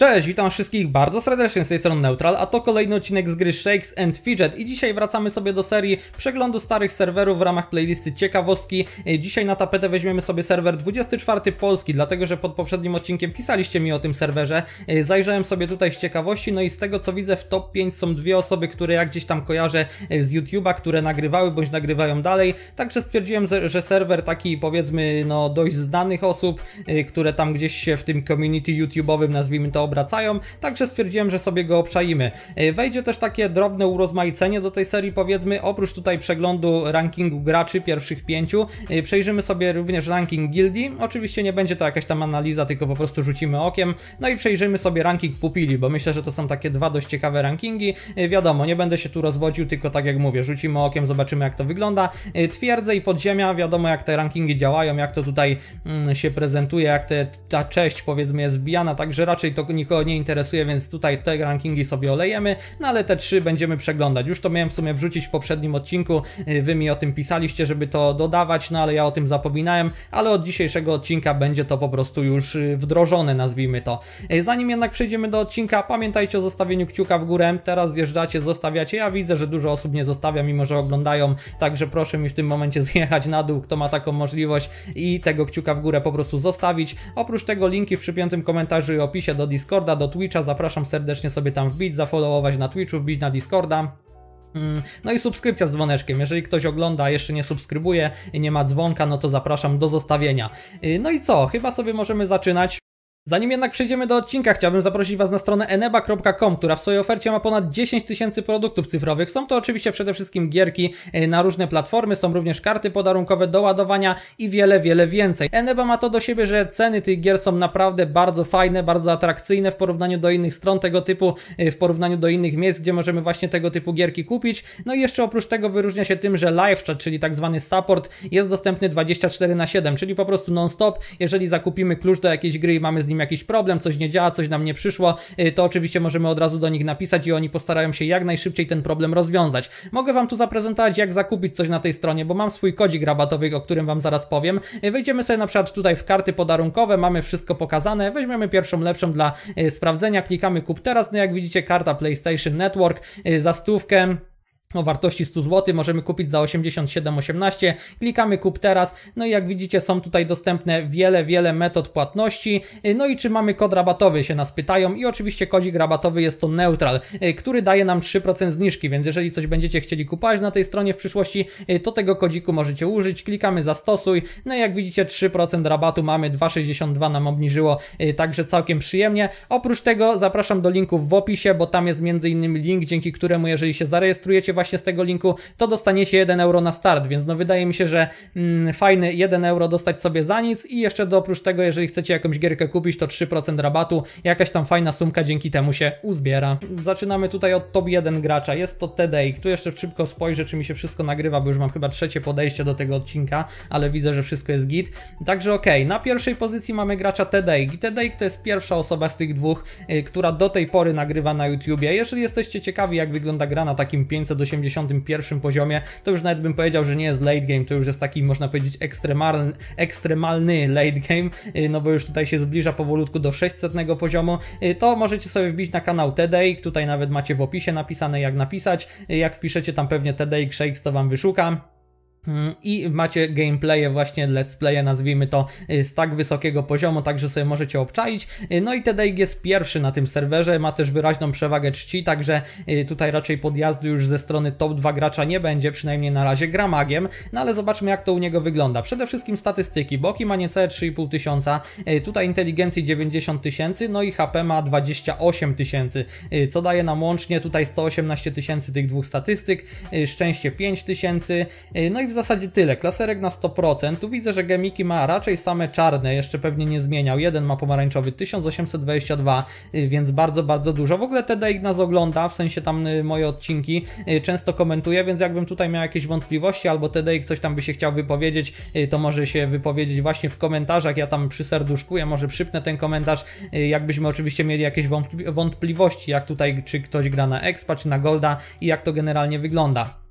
Cześć, witam wszystkich bardzo serdecznie z tej strony Neutral, a to kolejny odcinek z gry Shakes and Fidget i dzisiaj wracamy sobie do serii przeglądu starych serwerów w ramach playlisty ciekawostki. E, dzisiaj na tapetę weźmiemy sobie serwer 24 Polski, dlatego że pod poprzednim odcinkiem pisaliście mi o tym serwerze. E, zajrzałem sobie tutaj z ciekawości, no i z tego co widzę w top 5 są dwie osoby, które ja gdzieś tam kojarzę e, z YouTube'a, które nagrywały bądź nagrywają dalej, także stwierdziłem, że serwer taki powiedzmy no dość znanych osób, które tam gdzieś się w tym community YouTube'owym nazwijmy to obracają, także stwierdziłem, że sobie go obczaimy. E, wejdzie też takie drobne urozmaicenie do tej serii, powiedzmy, oprócz tutaj przeglądu rankingu graczy pierwszych pięciu, e, przejrzymy sobie również ranking gildii, oczywiście nie będzie to jakaś tam analiza, tylko po prostu rzucimy okiem, no i przejrzymy sobie ranking pupili, bo myślę, że to są takie dwa dość ciekawe rankingi, e, wiadomo, nie będę się tu rozwodził, tylko tak jak mówię, rzucimy okiem, zobaczymy jak to wygląda, twierdze i podziemia, wiadomo jak te rankingi działają, jak to tutaj mm, się prezentuje, jak te, ta cześć powiedzmy jest zbijana, także raczej to nikogo nie interesuje, więc tutaj te rankingi sobie olejemy, no ale te trzy będziemy przeglądać. Już to miałem w sumie wrzucić w poprzednim odcinku, y, wy mi o tym pisaliście, żeby to dodawać, no ale ja o tym zapominałem, ale od dzisiejszego odcinka będzie to po prostu już y, wdrożone, nazwijmy to. Y, zanim jednak przejdziemy do odcinka, pamiętajcie o zostawieniu kciuka w górę, teraz zjeżdżacie, zostawiacie, ja widzę, że dużo osób nie zostawia, mimo że oglądają, także proszę mi w tym momencie zjechać na dół, kto ma taką możliwość i tego kciuka w górę po prostu zostawić. Oprócz tego linki w przypiętym komentarzu i opisie do Discord Discorda, do Twitcha, zapraszam serdecznie sobie tam wbić, zafollowować na Twitchu, wbić na Discorda. Mm, no i subskrypcja z dzwoneczkiem. Jeżeli ktoś ogląda, jeszcze nie subskrybuje, nie ma dzwonka, no to zapraszam do zostawienia. Y, no i co? Chyba sobie możemy zaczynać. Zanim jednak przejdziemy do odcinka, chciałbym zaprosić Was na stronę eneba.com, która w swojej ofercie ma ponad 10 tysięcy produktów cyfrowych. Są to oczywiście przede wszystkim gierki e, na różne platformy, są również karty podarunkowe do ładowania i wiele, wiele więcej. Eneba ma to do siebie, że ceny tych gier są naprawdę bardzo fajne, bardzo atrakcyjne w porównaniu do innych stron tego typu, e, w porównaniu do innych miejsc, gdzie możemy właśnie tego typu gierki kupić. No i jeszcze oprócz tego wyróżnia się tym, że live chat, czyli tak zwany support, jest dostępny 24 na 7, czyli po prostu non-stop. Jeżeli zakupimy klucz do jakiejś gry i mamy z nim nim jakiś problem, coś nie działa, coś nam nie przyszło, y, to oczywiście możemy od razu do nich napisać i oni postarają się jak najszybciej ten problem rozwiązać. Mogę Wam tu zaprezentować, jak zakupić coś na tej stronie, bo mam swój kodzik rabatowy, o którym Wam zaraz powiem. Y, wejdziemy sobie na przykład tutaj w karty podarunkowe, mamy wszystko pokazane, weźmiemy pierwszą lepszą dla y, sprawdzenia, klikamy kup teraz, no jak widzicie karta PlayStation Network za stówkę o no, wartości 100 zł możemy kupić za 87,18. Klikamy kup teraz. No i jak widzicie są tutaj dostępne wiele, wiele metod płatności. No i czy mamy kod rabatowy się nas pytają i oczywiście kodzik rabatowy jest to neutral, y, który daje nam 3% zniżki, więc jeżeli coś będziecie chcieli kupować na tej stronie w przyszłości, y, to tego kodziku możecie użyć. Klikamy zastosuj. No i jak widzicie 3% rabatu mamy, 2,62 nam obniżyło, y, także całkiem przyjemnie. Oprócz tego zapraszam do linków w opisie, bo tam jest między innymi link, dzięki któremu jeżeli się zarejestrujecie właśnie właśnie z tego linku, to dostaniecie 1 euro na start, więc no wydaje mi się, że mm, fajny 1 euro dostać sobie za nic i jeszcze do, oprócz tego, jeżeli chcecie jakąś gierkę kupić, to 3% rabatu, jakaś tam fajna sumka dzięki temu się uzbiera. Zaczynamy tutaj od top 1 gracza, jest to TDI, tu jeszcze szybko spojrzę, czy mi się wszystko nagrywa, bo już mam chyba trzecie podejście do tego odcinka, ale widzę, że wszystko jest git. Także okej, okay. na pierwszej pozycji mamy gracza TDI. TDI to jest pierwsza osoba z tych dwóch, y, która do tej pory nagrywa na YouTubie. Jeżeli jesteście ciekawi, jak wygląda gra na takim 500 81 poziomie. To już nawet bym powiedział, że nie jest late game, to już jest taki, można powiedzieć, ekstremalny, ekstremalny late game, y, no bo już tutaj się zbliża powolutku do 600 poziomu. Y, to możecie sobie wbić na kanał TDX, tutaj nawet macie w opisie napisane jak napisać. Y, jak wpiszecie tam pewnie TDX Shakes, to Wam wyszukam. Mm, i macie gameplaye właśnie let's playe, nazwijmy to y, z tak wysokiego poziomu, także sobie możecie obczaić. Y, no i TDIG jest pierwszy na tym serwerze, ma też wyraźną przewagę czci, także y, tutaj raczej podjazdu już ze strony top 2 gracza nie będzie, przynajmniej na razie gramagiem. no ale zobaczmy jak to u niego wygląda. Przede wszystkim statystyki, Boki ma niecałe 3,5 tysiąca, tutaj inteligencji 90 tysięcy, no i HP ma 28 tysięcy, co daje nam łącznie tutaj 118 tysięcy tych dwóch statystyk, szczęście 5 tysięcy, no i w zasadzie tyle. Klaserek na 100%. Tu widzę, że Gemiki ma raczej same czarne, jeszcze pewnie nie zmieniał. Jeden ma pomarańczowy 1822, y, więc bardzo, bardzo dużo. W ogóle Teda nas ogląda, w sensie tam y, moje odcinki y, często komentuje, więc jakbym tutaj miał jakieś wątpliwości albo TDX coś tam by się chciał wypowiedzieć, to może się wypowiedzieć właśnie w komentarzach. Ja tam przyserduszkuję, może przypnę ten komentarz. Jakbyśmy oczywiście mieli jakieś wątpliwości, jak tutaj czy ktoś gra na Expa, czy na Golda i jak to generalnie wygląda.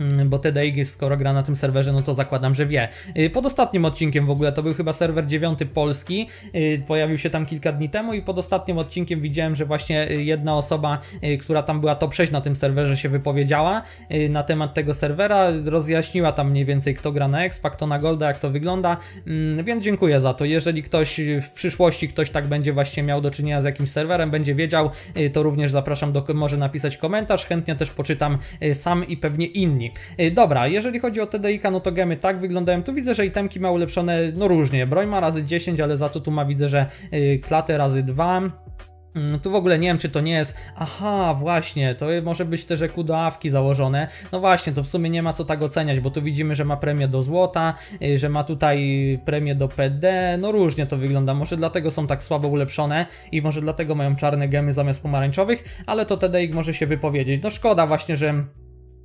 Mm, bo TDX skoro gra na tym serwerze, no to zakładam, że wie. Y, pod ostatnim odcinkiem w ogóle, to był chyba serwer 9 polski, y, pojawił się tam kilka dni temu i pod ostatnim odcinkiem widziałem, że właśnie y, jedna osoba, która tam była top 6 na tym serwerze się wypowiedziała na temat tego serwera, rozjaśniła tam mniej więcej kto gra na Expa, kto na Golda, jak to wygląda, mm, więc dziękuję za to. Jeżeli ktoś w przyszłości, ktoś tak będzie właśnie miał do czynienia z jakimś serwerem, będzie wiedział, to również zapraszam do, może napisać komentarz, chętnie też poczytam sam i pewnie inni Y, dobra, jeżeli chodzi o TDI-ka, no to gemy tak wyglądają. Tu widzę, że itemki ma ulepszone, no różnie. Broń ma razy 10, ale za to tu ma widzę, że y, klatę razy 2. Mm, tu w ogóle nie wiem, czy to nie jest. Aha, właśnie, to może być też EQ założone. No właśnie, to w sumie nie ma co tak oceniać, bo tu widzimy, że ma premię do złota, y, że ma tutaj premię do PD. No różnie to wygląda. Może dlatego są tak słabo ulepszone i może dlatego mają czarne gemy zamiast pomarańczowych, ale to TDI może się wypowiedzieć. No szkoda właśnie, że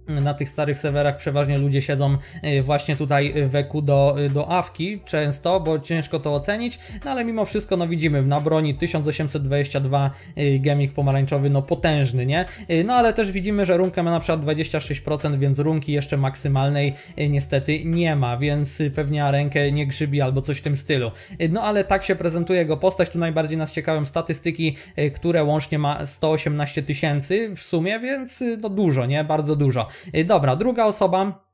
na tych starych serwerach przeważnie ludzie siedzą y, właśnie tutaj weku do, y, do awki często, bo ciężko to ocenić, no ale mimo wszystko no widzimy na broni 1822 y, gemik pomarańczowy, no potężny, nie? No ale też widzimy, że runkę ma na przykład 26%, więc runki jeszcze maksymalnej niestety nie ma, więc pewnie rękę nie grzybi albo coś w tym stylu. No ale tak się prezentuje jego postać, tu najbardziej nas ciekawią statystyki, które łącznie ma 118 tysięcy w sumie, więc no dużo, nie? Bardzo dużo. Dobra, druga osoba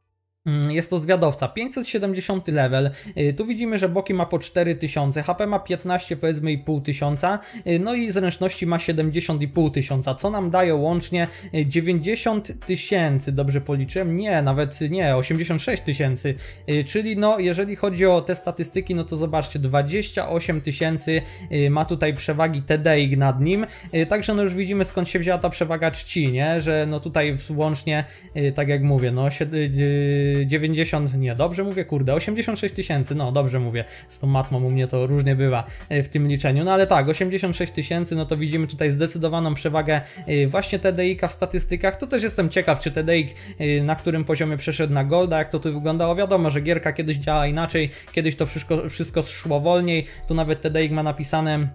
Mm, jest to zwiadowca 570 level. Y, tu widzimy, że boki ma po 4000, HP ma 15 powiedzmy i pół tysiąca, y, no i zręczności ma 70,5 tysiąca, co nam daje łącznie 90 y, tysięcy, dobrze policzyłem? Nie, nawet nie, 86 tysięcy, czyli no jeżeli chodzi o te statystyki, no to zobaczcie, 28 tysięcy ma tutaj przewagi TDI nad nim, także no już widzimy skąd się wzięła ta przewaga czci, nie, że no tutaj łącznie, tak jak mówię, no 7 90, nie, dobrze mówię, kurde, 86 tysięcy, no dobrze mówię, z tą matmą u mnie to różnie bywa e, w tym liczeniu, no ale tak, 86 tysięcy, no to widzimy tutaj zdecydowaną przewagę e, właśnie TDI-ka w statystykach, to też jestem ciekaw, czy TDI, e, na którym poziomie przeszedł na Golda, jak to tu wyglądało, wiadomo, że gierka kiedyś działa inaczej, kiedyś to wszystko, wszystko szło wolniej, tu nawet TDI ma napisane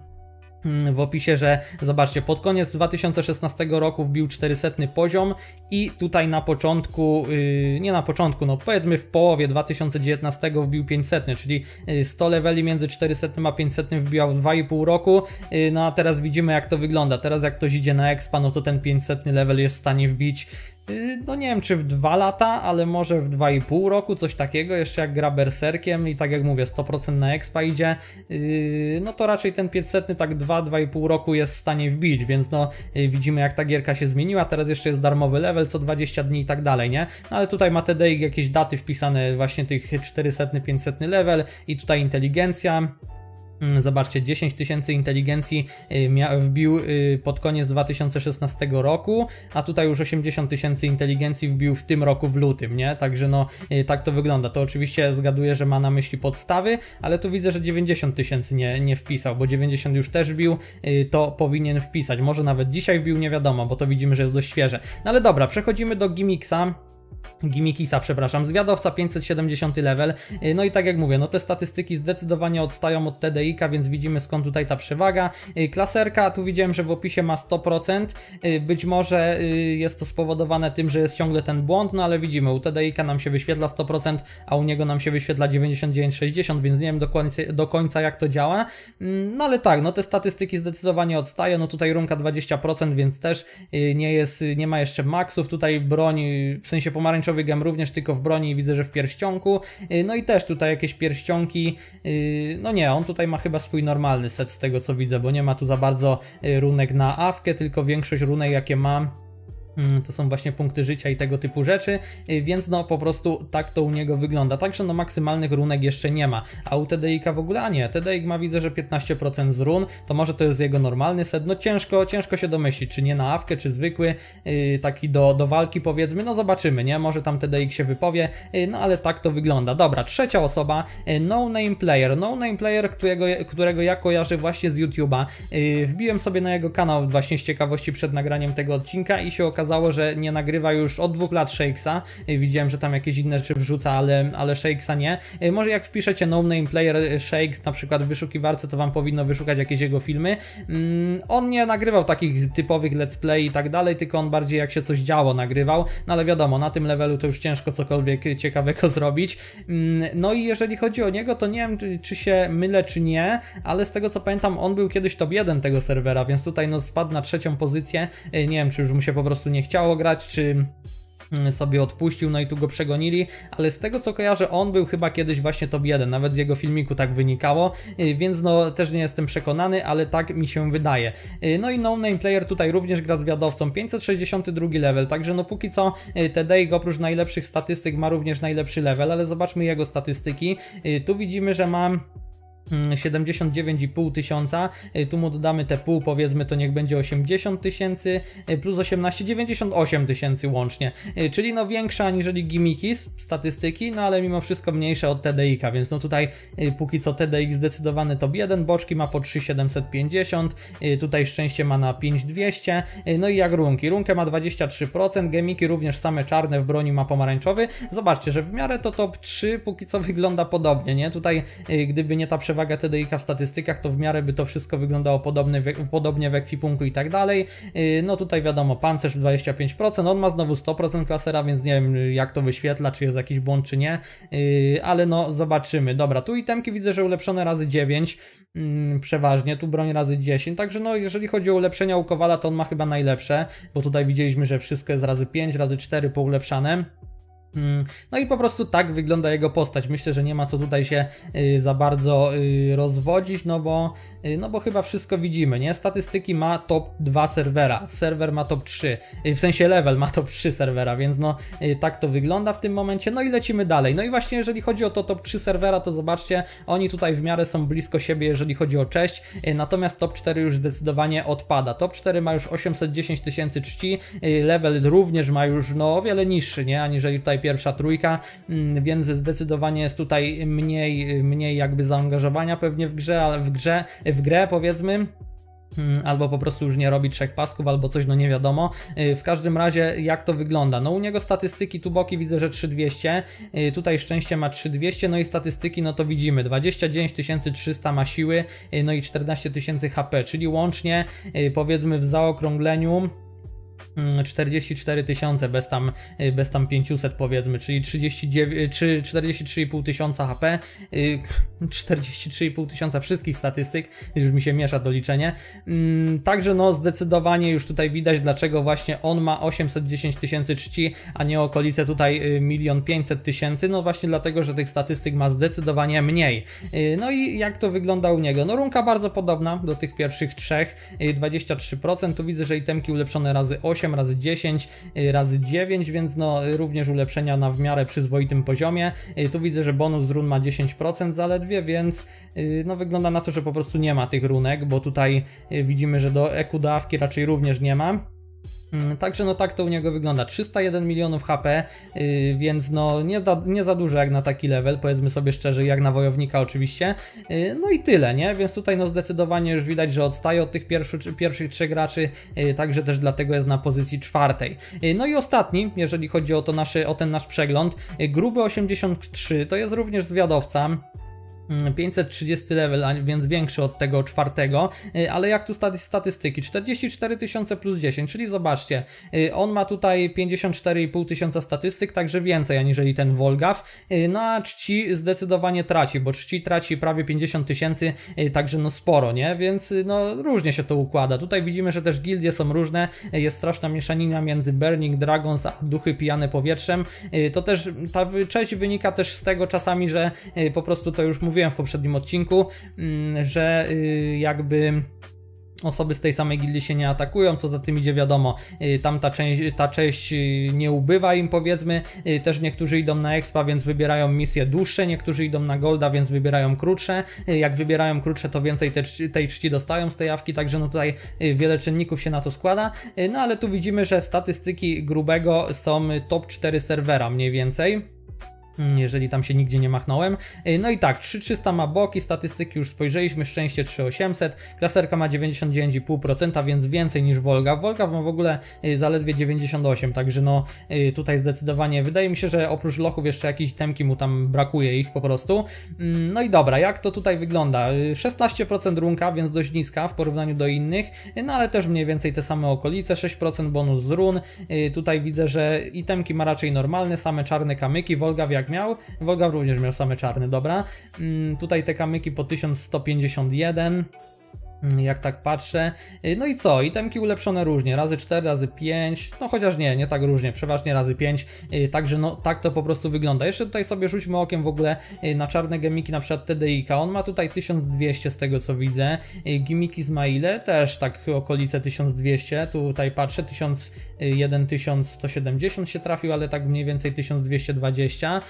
w opisie, że zobaczcie, pod koniec 2016 roku wbił 400 poziom i tutaj na początku, y, nie na początku, no powiedzmy w połowie 2019 wbił 500, czyli 100 y, leveli między 400 a 500 wbijał 2,5 roku, y, no a teraz widzimy jak to wygląda, teraz jak ktoś idzie na expa, no to ten 500 level jest w stanie wbić Y, no nie wiem, czy w dwa lata, ale może w dwa i pół roku, coś takiego, jeszcze jak gra berserkiem i tak jak mówię, 100% na expa idzie, y, no to raczej ten 500 tak 2-2,5 roku jest w stanie wbić, więc no y, widzimy jak ta gierka się zmieniła, teraz jeszcze jest darmowy level co 20 dni i tak dalej, nie? No ale tutaj ma TDI jakieś daty wpisane właśnie tych 400-500 level i tutaj inteligencja, Mm, zobaczcie, 10 tysięcy inteligencji y, wbił y, pod koniec 2016 roku, a tutaj już 80 tysięcy inteligencji wbił w tym roku w lutym, nie? Także no, y, tak to wygląda. To oczywiście zgaduję, że ma na myśli podstawy, ale tu widzę, że 90 tysięcy nie, nie wpisał, bo 90 już też wbił, to powinien wpisać. Może nawet dzisiaj wbił, nie wiadomo, bo to widzimy, że jest dość świeże. No ale dobra, przechodzimy do Gimixa. Gimikisa, przepraszam, zwiadowca 570 level, y, no i tak jak mówię, no te statystyki zdecydowanie odstają od TDI-ka, więc widzimy skąd tutaj ta przewaga. Y, klaserka, tu widziałem, że w opisie ma 100%, y, być może jest to spowodowane tym, że jest ciągle ten błąd, no ale widzimy, u TDI-ka nam się wyświetla 100%, a u niego nam się wyświetla 99,60, więc nie wiem do końca, do końca jak to działa, mm, no ale tak, no te statystyki zdecydowanie odstają, no tutaj runka 20%, więc też nie jest, nie ma jeszcze maksów, tutaj broń, w sensie pomarańczowa pomarańczowy gem również tylko w broni, widzę, że w pierścionku. Y, no i też tutaj jakieś pierścionki, y, no nie, on tutaj ma chyba swój normalny set z tego co widzę, bo nie ma tu za bardzo y, runek na awkę, tylko większość runek jakie mam Mm, to są właśnie punkty życia i tego typu rzeczy, y, więc no po prostu tak to u niego wygląda. Także no maksymalnych runek jeszcze nie ma, a u TDIK w ogóle nie. TDIK ma widzę, że 15% z run, to może to jest jego normalny set, no ciężko, ciężko się domyślić, czy nie na awkę, czy zwykły, yy, taki do, do walki powiedzmy, no zobaczymy, nie? Może tam TDIK się wypowie, yy, no ale tak to wygląda. Dobra, trzecia osoba, yy, no name player, no name player, którego, którego ja kojarzę właśnie z YouTube'a. Y, wbiłem sobie na jego kanał właśnie z ciekawości przed nagraniem tego odcinka i się okazało, okazało, że nie nagrywa już od dwóch lat Shakesa. Y, widziałem, że tam jakieś inne rzeczy wrzuca, ale, ale Shakesa nie. Y, może jak wpiszecie no name player y, Shakes na przykład w wyszukiwarce, to wam powinno wyszukać jakieś jego filmy. Mm, on nie nagrywał takich typowych let's play i tak dalej, tylko on bardziej jak się coś działo nagrywał, no ale wiadomo, na tym levelu to już ciężko cokolwiek ciekawego zrobić. Mm, no i jeżeli chodzi o niego, to nie wiem, czy, czy się mylę, czy nie, ale z tego co pamiętam, on był kiedyś top 1 tego serwera, więc tutaj no spadł na trzecią pozycję. Nie wiem, czy już mu się po prostu nie chciało grać, czy mm, sobie odpuścił, no i tu go przegonili, ale z tego co kojarzę, on był chyba kiedyś właśnie top 1, nawet z jego filmiku tak wynikało, y, więc no też nie jestem przekonany, ale tak mi się wydaje. Y, no i No Name Player tutaj również gra z wiadowcą, 562 level, także no póki co y, Tedej oprócz najlepszych statystyk ma również najlepszy level, ale zobaczmy jego statystyki. Tu widzimy, że mam 79,5 mm, tysiąca, y, tu mu dodamy te pół, powiedzmy to niech będzie 80 tysięcy, y, plus 18, 98 tysięcy łącznie, y, czyli no większa aniżeli gimiki statystyki, no ale mimo wszystko mniejsze od tdx więc no tutaj póki co TDX zdecydowany top 1, boczki ma po 3,750, tutaj szczęście ma na 5,200, no i jak runki, runkę ma 23%, gemiki również same czarne, w broni ma pomarańczowy, zobaczcie, że w miarę to top 3 póki co wygląda podobnie, nie, tutaj gdyby nie ta prze przewaga TDIK w statystykach, to w miarę by to wszystko wyglądało podobne, w, podobnie w ekwipunku i tak dalej. Y, no tutaj wiadomo, pancerz 25%, on ma znowu 100% klasera, więc nie wiem jak to wyświetla, czy jest jakiś błąd, czy nie, y, ale no zobaczymy. Dobra, tu itemki widzę, że ulepszone razy 9, mm, przeważnie, tu broń razy 10, także no jeżeli chodzi o ulepszenia u Kowala, to on ma chyba najlepsze, bo tutaj widzieliśmy, że wszystko jest razy 5, razy 4 poulepszane. Mm, no i po prostu tak wygląda jego postać. Myślę, że nie ma co tutaj się y, za bardzo y, rozwodzić, no bo, y, no bo chyba wszystko widzimy, nie? Statystyki ma top 2 serwera, serwer ma top 3, w sensie level ma top 3 serwera, więc no tak to wygląda w tym momencie. No i lecimy dalej. No i właśnie jeżeli chodzi o to top 3 serwera, to zobaczcie, oni tutaj w miarę są blisko siebie, jeżeli chodzi o cześć, natomiast top 4 już zdecydowanie odpada. Top 4 ma już 810 tysięcy czci, level również ma już no o wiele niższy, nie? Aniżeli tutaj pierwsza trójka, mm, więc zdecydowanie jest tutaj mniej, mniej jakby zaangażowania pewnie w grze, ale w grze, w grę powiedzmy mm, albo po prostu już nie robi trzech pasków, albo coś, no nie wiadomo. Y, w każdym razie, jak to wygląda? No u niego statystyki tu boki widzę, że 3200, y, tutaj szczęście ma 3200, no i statystyki, no to widzimy, 29 300 ma siły, y, no i 14 000 HP, czyli łącznie, powiedzmy w zaokrągleniu, 44 mm, tysiące bez tam, y, bez tam 500 powiedzmy, czyli czy y, 43,5 tysiąca HP, 43,5 y, tysiąca wszystkich statystyk, już mi się miesza to liczenie. Mm, także no zdecydowanie już tutaj widać dlaczego właśnie on ma 810 tysięcy czci, a nie okolice tutaj 1 500 tysięcy, no właśnie dlatego, że tych statystyk ma zdecydowanie mniej. No i jak to wygląda u niego? No runka bardzo podobna do tych pierwszych trzech, 23%, tu widzę, że itemki ulepszone razy 8, 8 razy 10 y, razy 9, więc no y, również ulepszenia na w miarę przyzwoitym poziomie. Y, tu widzę, że bonus run ma 10% zaledwie, więc no wygląda na to, że po prostu nie ma tych runek, bo tutaj widzimy, że do EQ dawki raczej również nie ma. Mm, także no tak to u niego wygląda. 301 milionów HP, yy, więc no nie, za nie za dużo jak na taki level, powiedzmy sobie szczerze, jak na wojownika oczywiście. Yy, no i tyle, nie? Więc tutaj no zdecydowanie już widać, że odstaje od tych pierwszy, pierwszych trzech graczy, yy, także też dlatego jest na pozycji czwartej. Y, no i ostatni, jeżeli chodzi o, to nasze, o ten nasz przegląd, y, gruby 83, to jest również zwiadowca. 530 level, a więc większy od tego czwartego, e, ale jak tu statystyki? 44 tysiące plus 10, czyli zobaczcie, e, on ma tutaj 54,5 tysiąca statystyk, także więcej aniżeli ten Wolgaw, e, no a czci zdecydowanie traci, bo czci traci prawie 50 tysięcy, także no sporo, nie? Więc no różnie się to układa. Tutaj widzimy, że też gildie są różne, jest straszna mieszanina między Burning Dragons a duchy pijane powietrzem, to też ta część wynika też z tego czasami, że po prostu to już mówię mówiłem w poprzednim odcinku, mm, że y, jakby osoby z tej samej gildy się nie atakują, co za tym idzie wiadomo, y, tamta część, ta część y, nie ubywa im powiedzmy, też niektórzy idą na expa, więc wybierają misje dłuższe, niektórzy idą na golda, więc wybierają krótsze, jak wybierają krótsze, to więcej te, tej czci dostają z tej jawki, także no tutaj wiele czynników się na to składa, no ale tu widzimy, że statystyki grubego są top 4 serwera mniej więcej jeżeli tam się nigdzie nie machnąłem. Y, no i tak, 3300 ma boki, statystyki już spojrzeliśmy, szczęście 3800, klaserka ma 99,5%, więc więcej niż Volga. Volga ma w ogóle y, zaledwie 98, także no y, tutaj zdecydowanie wydaje mi się, że oprócz lochów jeszcze jakieś temki mu tam brakuje ich po prostu. Mm, no i dobra, jak to tutaj wygląda? 16% runka, więc dość niska w porównaniu do innych, no ale też mniej więcej te same okolice, 6% bonus z run. Tutaj widzę, że itemki ma raczej normalne, same czarne kamyki, Volga jak miał. Wolga również miał same czarne, dobra. Mm, tutaj te kamyki po 1151 jak tak patrzę. Y, no i co? Itemki ulepszone różnie, razy 4, razy 5, no chociaż nie, nie tak różnie, przeważnie razy 5, y, także no tak to po prostu wygląda. Jeszcze tutaj sobie rzućmy okiem w ogóle y, na czarne gemiki, na przykład TDIK, on ma tutaj 1200 z tego co widzę, gimiki z Maile też tak okolice 1200, tutaj patrzę 11170 1170 się trafił, ale tak mniej więcej 1220,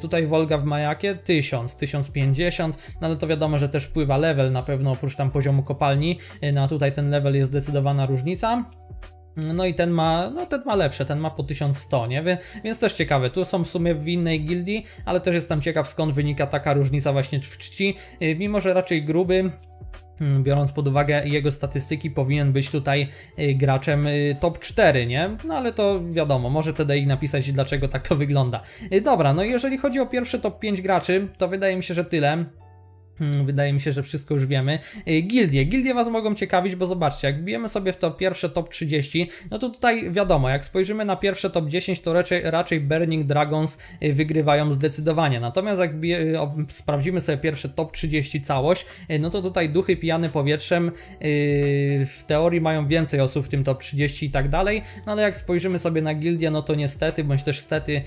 tutaj Wolga w Majakie 1000, 1050, no ale to wiadomo, że też wpływa level na pewno oprócz tam poziomu kopalni. No tutaj ten level jest zdecydowana różnica. No i ten ma, no ten ma lepsze, ten ma po 1100, nie? Więc też ciekawe, tu są w sumie w innej gildii, ale też jestem ciekaw skąd wynika taka różnica właśnie w czci, e, mimo że raczej gruby, mm, biorąc pod uwagę jego statystyki, powinien być tutaj e, graczem top 4, nie? No ale to wiadomo, może TDI napisać dlaczego tak to wygląda. Dobra, no i jeżeli chodzi o pierwsze top 5 graczy, to wydaje mi się, że tyle. Hmm, wydaje mi się, że wszystko już wiemy. Y, gildie. Gildie Was mogą ciekawić, bo zobaczcie, jak wbijemy sobie w to pierwsze top 30, no to tutaj wiadomo, jak spojrzymy na pierwsze top 10, to raczej, raczej Burning Dragons y, wygrywają zdecydowanie. Natomiast jak wbije, y, sprawdzimy sobie pierwsze top 30 całość, no to tutaj duchy pijane powietrzem yy, w teorii mają więcej osób w tym top 30 i tak dalej, no ale jak spojrzymy sobie na Gildie, no to niestety, bądź też stety,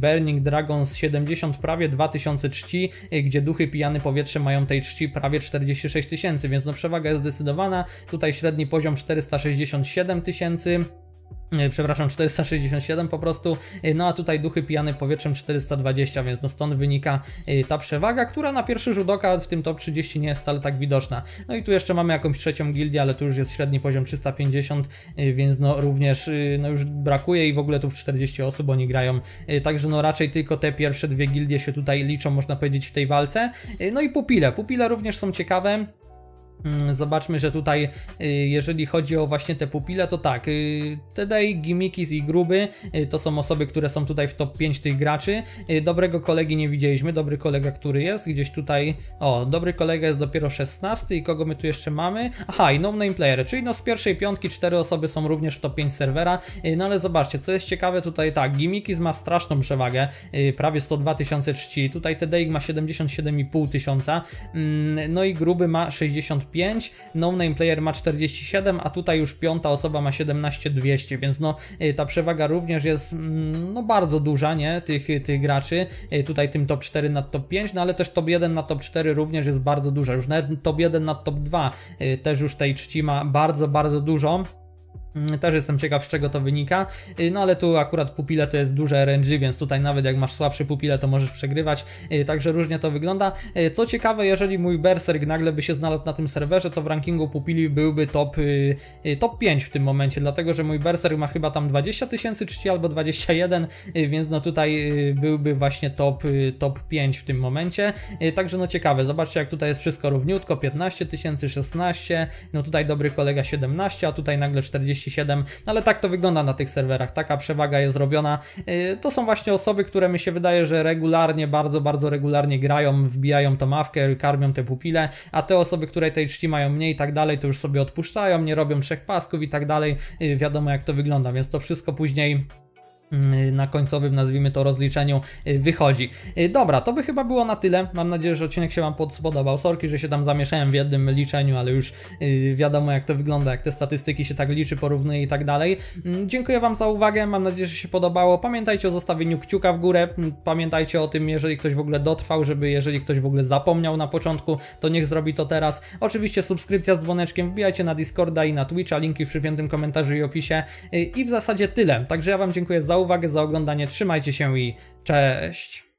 Burning Dragons 70 prawie 2000 czci, gdzie duchy pijane powietrzem mają mają tej czci prawie 46 tysięcy, więc no przewaga jest zdecydowana. Tutaj średni poziom 467 tysięcy. E, przepraszam, 467 po prostu, e, no a tutaj duchy pijane powietrzem 420, więc no stąd wynika e, ta przewaga, która na pierwszy rzut oka w tym top 30 nie jest wcale tak widoczna. No i tu jeszcze mamy jakąś trzecią gildię, ale tu już jest średni poziom 350, więc no również no już brakuje i w ogóle tu w 40 osób oni grają, także no raczej tylko te pierwsze dwie gildie się tutaj liczą, można powiedzieć, w tej walce. No i pupile, pupile również są ciekawe, Mm, zobaczmy, że tutaj y, jeżeli chodzi o właśnie te pupile, to tak, y, Tedej, Gimikis i Gruby y, to są osoby, które są tutaj w top 5 tych graczy. Dobrego kolegi nie widzieliśmy, dobry kolega, który jest gdzieś tutaj, o, dobry kolega jest dopiero 16 i kogo my tu jeszcze mamy? Aha, i no name player, czyli no z pierwszej piątki cztery osoby są również w top 5 serwera, no ale zobaczcie, co jest ciekawe tutaj, tak, Gimikis ma straszną przewagę, prawie 102 tysiące czci, tutaj Tedej ma 77,5 tysiąca, mm, no i Gruby ma 60 5. no name player ma 47, a tutaj już piąta osoba ma 17200, więc no y, ta przewaga również jest mm, no bardzo duża, nie, tych, tych graczy, y, tutaj tym top 4 nad top 5, no ale też top 1 na top 4 również jest bardzo duża, już nawet top 1 nad top 2 y, też już tej czci ma bardzo, bardzo dużo. Mm, też jestem ciekaw, z czego to wynika. Y, no ale tu akurat pupile to jest duże RNG, więc tutaj nawet jak masz słabsze pupile, to możesz przegrywać. Y, także różnie to wygląda. Y, co ciekawe, jeżeli mój Berserk nagle by się znalazł na tym serwerze, to w rankingu pupili byłby top, top 5 w tym momencie, dlatego że mój Berserk ma chyba tam 20 tysięcy czci albo 21, więc no tutaj byłby właśnie top, top 5 w tym momencie. Także no ciekawe, zobaczcie jak tutaj jest wszystko równiutko, 15 tysięcy, 16, no tutaj dobry kolega 17, a tutaj nagle 40 37, no ale tak to wygląda na tych serwerach, taka przewaga jest robiona. Y, to są właśnie osoby, które mi się wydaje, że regularnie, bardzo, bardzo regularnie grają, wbijają to mawkę, karmią te pupile, a te osoby, które tej czci mają mniej i tak dalej, to już sobie odpuszczają, nie robią trzech pasków i tak dalej, y, wiadomo jak to wygląda, więc to wszystko później Y, na końcowym, nazwijmy to, rozliczeniu y, wychodzi. Y, dobra, to by chyba było na tyle. Mam nadzieję, że odcinek się Wam podobał. Sorki, że się tam zamieszałem w jednym liczeniu, ale już wiadomo jak to wygląda, jak te statystyki się tak liczy, porównuje i tak dalej. Mm, dziękuję Wam za uwagę, mam nadzieję, że się podobało. Pamiętajcie o zostawieniu kciuka w górę, mm, pamiętajcie o tym, jeżeli ktoś w ogóle dotrwał, żeby jeżeli ktoś w ogóle zapomniał na początku, to niech zrobi to teraz. Oczywiście subskrypcja z dzwoneczkiem, wbijajcie na Discorda i na Twitcha, linki w przypiętym komentarzu i opisie. I w zasadzie tyle. Także ja Wam dziękuję za uwagę uwagę, za oglądanie. Trzymajcie się i cześć!